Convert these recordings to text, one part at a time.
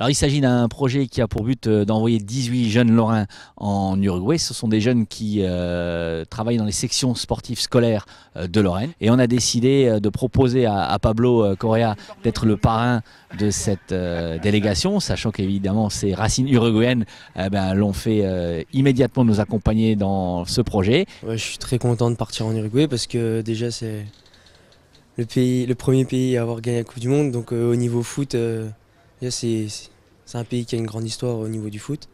Alors il s'agit d'un projet qui a pour but euh, d'envoyer 18 jeunes Lorrains en Uruguay. Ce sont des jeunes qui euh, travaillent dans les sections sportives scolaires euh, de Lorraine. Et on a décidé de proposer à, Pablo Correa d'être le parrain de cette délégation, sachant qu'évidemment ses racines uruguayennes eh ben, l'ont fait immédiatement nous accompagner dans ce projet. je suis très content de partir en Uruguay parce que déjà c'est le, pays, le premier pays à avoir gagné la Coupe du Monde. Donc au niveau foot c'est un pays qui a une grande histoire au niveau du foot.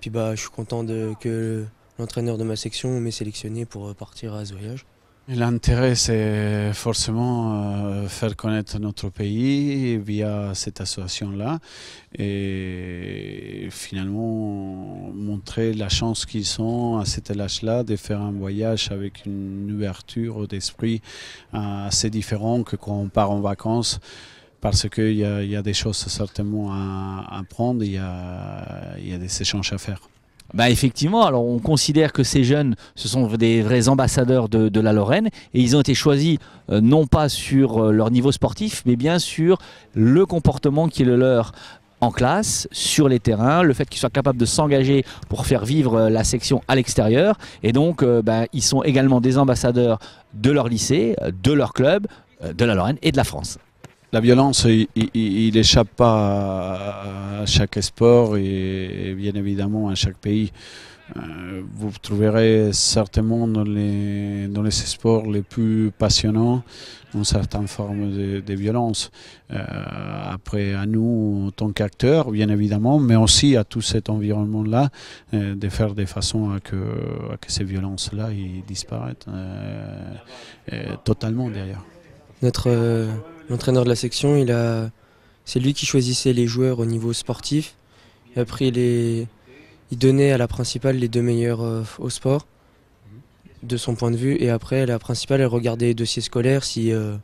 Puis bah, je suis content de, que l'entraîneur de ma section m'ait sélectionné pour euh, partir à ce voyage. L'intérêt, c'est forcément euh, faire connaître notre pays via cette association-là et finalement montrer la chance qu'ils ont à cet âge-là de faire un voyage avec une ouverture d'esprit euh, assez différente que quand on part en vacances parce qu'il y, a, des choses certainement à, à prendre, il y a, des échanges à faire. Bah, effectivement, alors on considère que ces jeunes, ce sont des vrais ambassadeurs de, la Lorraine et ils ont été choisis euh, non pas sur euh, leur niveau sportif, mais bien sur le comportement qui est le leur en classe, sur les terrains, le fait qu'ils soient capables de s'engager pour faire vivre euh, la section à l'extérieur. Et donc, bah, ils sont également des ambassadeurs de leur lycée, de leur club, de la Lorraine et de la France la violence, il n'échappe pas à chaque sport et, bien évidemment à chaque pays. Euh, vous trouverez certainement dans les, dans les sports les plus passionnants une certaine forme de, violence. Euh, après, à nous, en tant qu'acteurs, bien évidemment, mais aussi à tout cet environnement-là, euh, de faire des façons à que, que ces violences-là disparaissent totalement derrière. Notre L'entraîneur de la section, il a, c'est lui qui choisissait les joueurs au niveau sportif. après, il, les, il donnait à la principale les deux meilleurs euh, au sport, de son point de vue. Et après, la principale, elle regardait les dossiers scolaires, si euh,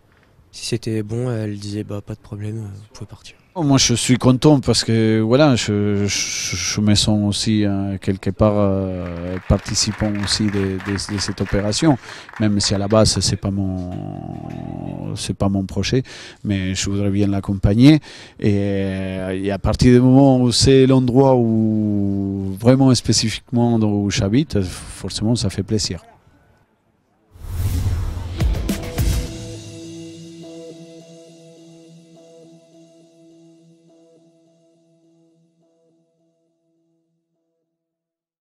si c'était bon, elle disait bah pas de problème, euh, vous pouvez partir. Oh, moi je suis content parce que voilà, je, je, me sens aussi euh, quelque part euh, participant aussi de, cette opération, même si à la base c'est pas mon c'est pas mon projet, mais je voudrais bien l'accompagner. Et, et, à partir du moment où c'est l'endroit où vraiment spécifiquement où j'habite, forcément ça fait plaisir.